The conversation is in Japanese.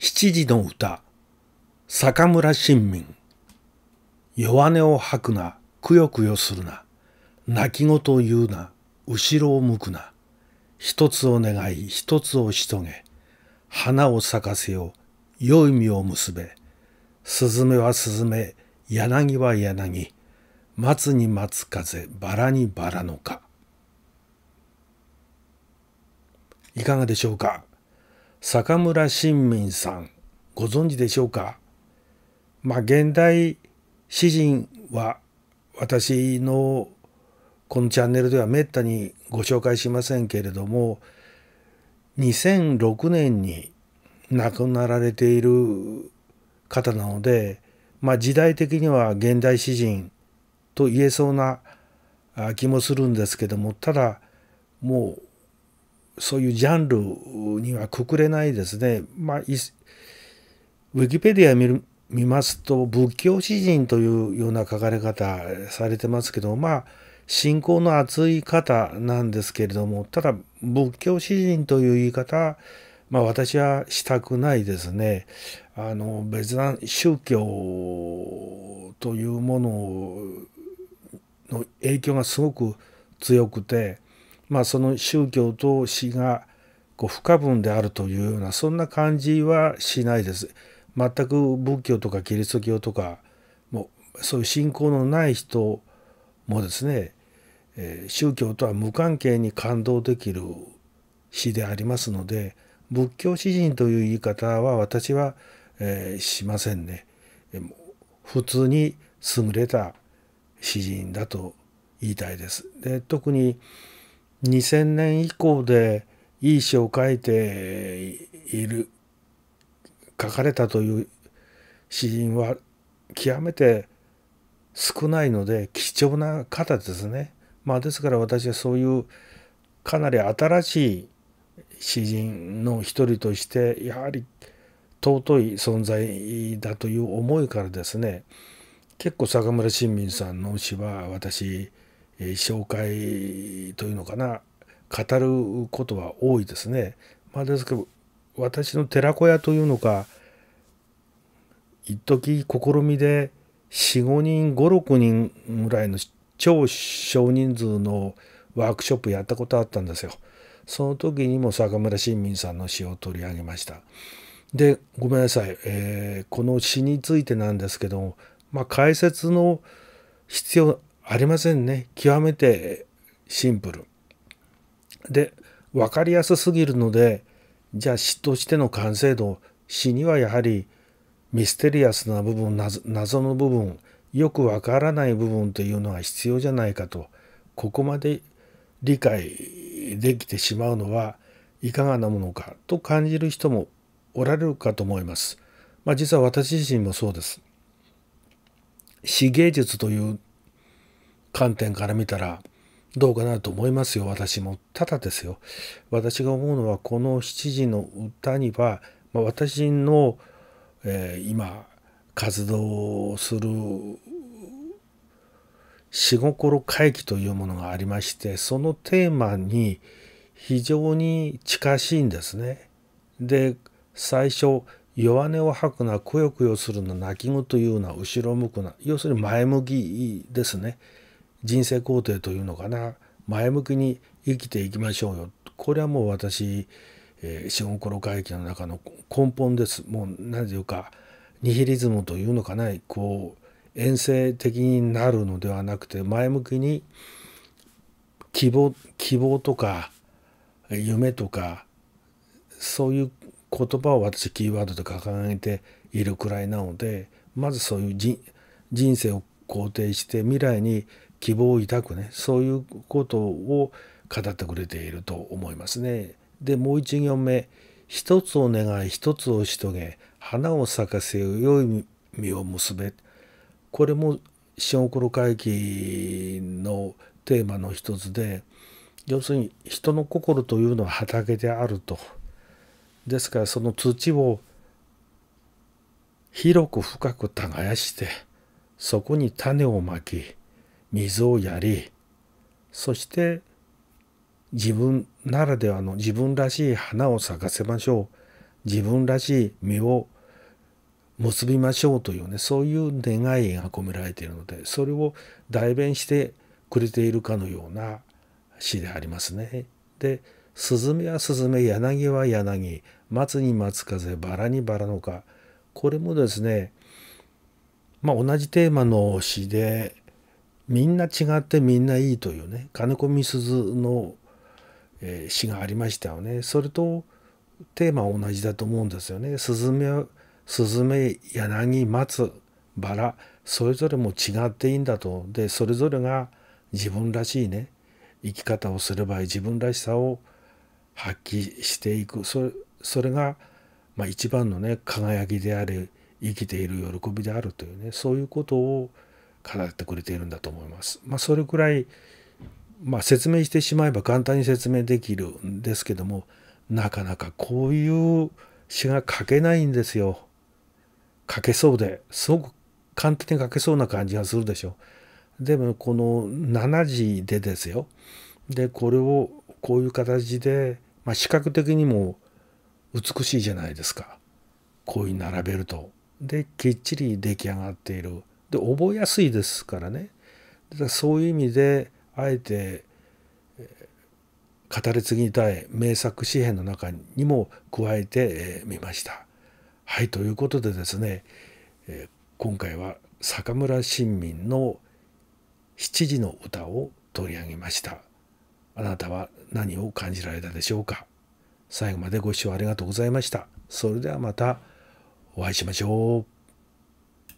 七時の歌坂村新民弱音を吐くなくよくよするな泣き言を言うな後ろを向くな一つを願い一つをしとげ花を咲かせよ良い実を結べスズメはスズメ柳は柳松に松風バラにバラのかいかがでしょうか坂村新民さんご存知でしょうかまあ現代詩人は私のこのチャンネルではめったにご紹介しませんけれども2006年に亡くなられている方なので、まあ、時代的には現代詩人と言えそうな気もするんですけどもただもうそういうジャンルにはくくれないですね。まあ、ウィキペディア見る見ますと仏教詩人というような書かれ方されてますけどまあ信仰の厚い方なんですけれどもただ仏教詩人という言い方まあ私はしたくないですね。あの別な宗教というものの影響がすごく強くてまあ、その宗教と死がこう不可分であるというようなそんな感じはしないです。全く仏教とかキリスト教とかもうそういう信仰のない人もですね、え宗教とは無関係に感動できる詩でありますので仏教詩人という言い方は私は、えー、しませんね。普通に優れた詩人だと言いたいです。で特に2000年以降でいい詩を書いている書かれたという詩人は極めて少ないので貴重な方ですね。まあ、ですから私はそういうかなり新しい詩人の一人としてやはり尊い存在だという思いからですね結構坂村新民さんの詩は私え紹介というのかな語ることは多いですね。まあ、ですけど私の寺子屋というのか一時試みで45人56人ぐらいの超少人数のワークショップやったことあったんですよ。その時にも坂村新民さんの詩を取り上げました。でごめんなさい、えー、この詩についてなんですけども、まあ、解説の必要ありませんね極めてシンプルで分かりやすすぎるのでじゃあ詩としての完成度詩にはやはりミステリアスな部分謎の部分よくわからない部分というのは必要じゃないかとここまで理解できてしまうのはいかがなものかと感じる人もおられるかと思います。まあ、実は私自身もそうです。詩芸術という観点から見たらどうかなと思いますよ私もただですよ私が思うのはこの7時の歌には、まあ、私の、えー、今活動する仕心回帰というものがありましてそのテーマに非常に近しいんですね。で最初弱音を吐くなくよくよするな泣き言というのは後ろ向くな要するに前向きですね。人生工程というのかな前向きに生きていきましょうよこれはもう私四五頃会議の中の根本ですもう何て言うかニヒリズムというのかなこう遠征的になるのではなくて前向きに希望希望とか夢とかそういう言葉を私キーワードで掲げているくらいなのでまずそういう人生を肯定して未来に希望を抱くねそういうことを語ってくれていると思いますね。でもう一行目「一つを願い一つをしとげ花を咲かせよ良い実を結べ」これも小黒会期のテーマの一つで要するに人の心というのは畑であると。ですからその土を広く深く耕してそこに種をまき水をやりそして自分ならではの自分らしい花を咲かせましょう自分らしい実を結びましょうというねそういう願いが込められているのでそれを代弁してくれているかのような詩でありますね。で「スズメはスズメ柳は柳松に松風バラにバラの花」これもですねまあ同じテーマの詩でみんな違ってみんないいというね金子みすゞの、え詩がありましたよねそれとテーマは同じだと思うんですよね。スズ柳松バラそれぞれも違っていいんだとでそれぞれが自分らしいね生き方をすれば自分らしさを発揮していくそれそれが、まあ、一番のね輝きであり生きている喜びであるというねそういうことを語ってくれているんだと思います。まあ、それくらい、まあ、説明してしまえば簡単に説明できるんですけどもなかなかこういう詩が書けないんですよ。書けそうですごく簡単に書けそうな感じがするでしょ。でもこの7字でですよ。でこれをこういう形で、まあ、視覚的にも美しいじゃないですか。こういう並べると。できっちり出来上がっている。で覚えやすいですからねだからそういう意味であえて語り継ぎたい名作詩編の中にも加えてみました。はいということでですね今回は坂村新民の「7時の歌」を取り上げました。あなたは何を感じられたでしょうか最後までご視聴ありがとうございました。それではまたお会いしましょう。